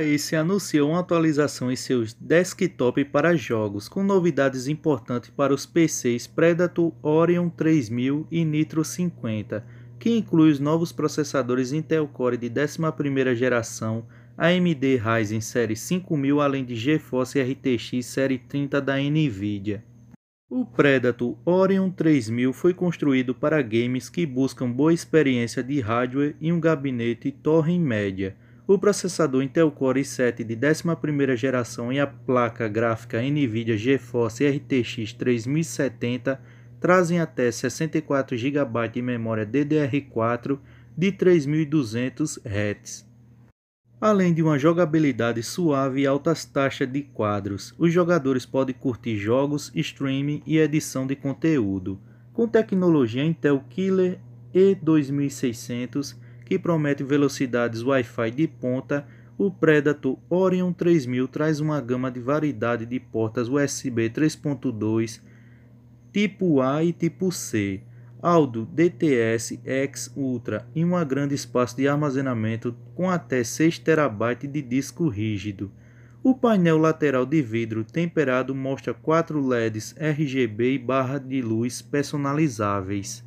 AES anunciou uma atualização em seus desktop para jogos, com novidades importantes para os PCs Predator Orion 3000 e Nitro 50, que inclui os novos processadores Intel Core de 11ª geração, AMD Ryzen série 5000, além de GeForce RTX série 30 da Nvidia. O Predator Orion 3000 foi construído para games que buscam boa experiência de hardware e um gabinete torre em média. O processador Intel Core i7 de 11 geração e a placa gráfica NVIDIA GeForce RTX 3070 trazem até 64 GB de memória DDR4 de 3200 Hz. Além de uma jogabilidade suave e altas taxas de quadros, os jogadores podem curtir jogos, streaming e edição de conteúdo. Com tecnologia Intel Killer E2600 que promete velocidades Wi-Fi de ponta, o Predator Orion 3000 traz uma gama de variedade de portas USB 3.2 tipo A e tipo C, Aldo DTS X Ultra e um grande espaço de armazenamento com até 6 TB de disco rígido. O painel lateral de vidro temperado mostra quatro LEDs RGB e barra de luz personalizáveis.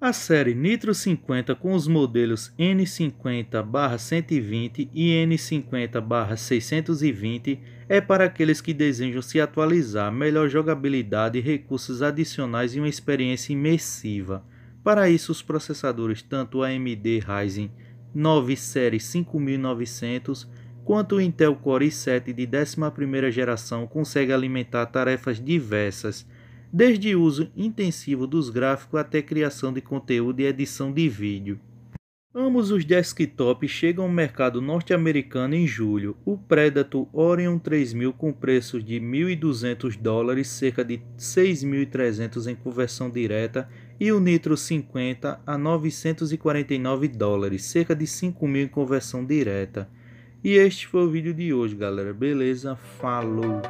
A série Nitro 50 com os modelos N50-120 e N50-620 é para aqueles que desejam se atualizar, melhor jogabilidade, recursos adicionais e uma experiência imersiva. Para isso, os processadores tanto AMD Ryzen 9 série 5900 quanto o Intel Core i7 de 11ª geração conseguem alimentar tarefas diversas desde o uso intensivo dos gráficos até criação de conteúdo e edição de vídeo. Ambos os desktops chegam ao mercado norte-americano em julho. O Predator Orion 3000 com preços de 1.200 dólares, cerca de 6.300 em conversão direta, e o Nitro 50 a 949 dólares, cerca de 5.000 em conversão direta. E este foi o vídeo de hoje, galera. Beleza? Falou!